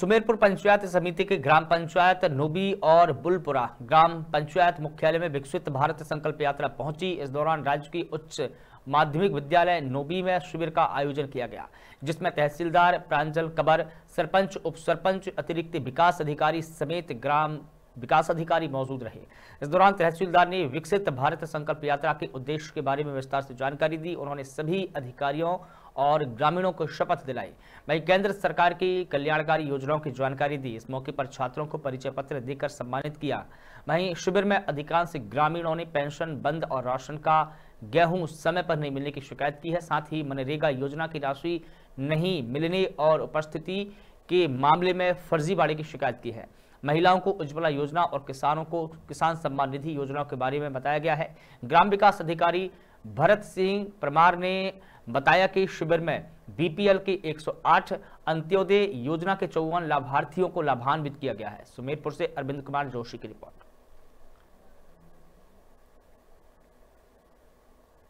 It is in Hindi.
सुमेरपुर पंचायत समिति के ग्राम पंचायत नोबी और बुलपुरा ग्राम पंचायत मुख्यालय में विकसित भारत संकल्प यात्रा पहुंची इस दौरान राज्य की उच्च माध्यमिक विद्यालय नोबी में शिविर का आयोजन किया गया जिसमें तहसीलदार प्रांजल कबर सरपंच उप सरपंच अतिरिक्त विकास अधिकारी समेत ग्राम विकास अधिकारी मौजूद रहे इस दौरान तहसीलदार ने विकसित भारत संकल्प यात्रा के उद्देश्य के बारे में विस्तार से जानकारी दी उन्होंने सभी अधिकारियों और ग्रामीणों को शपथ दिलाई वही केंद्र सरकार की कल्याणकारी योजनाओं की जानकारी दी इस मौके पर छात्रों को परिचय पत्र देकर सम्मानित किया वहीं शिविर में अधिकांश ग्रामीणों ने पेंशन बंद और राशन का गेहूं समय पर नहीं मिलने की शिकायत की है साथ ही मनरेगा योजना की राशि नहीं मिलने और उपस्थिति के मामले में फर्जीवाड़े की शिकायत की है महिलाओं को उज्ज्वला योजना और किसानों को किसान सम्मान निधि योजनाओं के बारे में बताया गया है ग्राम विकास अधिकारी भरत सिंह परमार ने बताया कि शिविर में बीपीएल के 108 अंत्योदय योजना के चौवन लाभार्थियों को लाभान्वित किया गया है सुमेरपुर से अरविंद कुमार जोशी की रिपोर्ट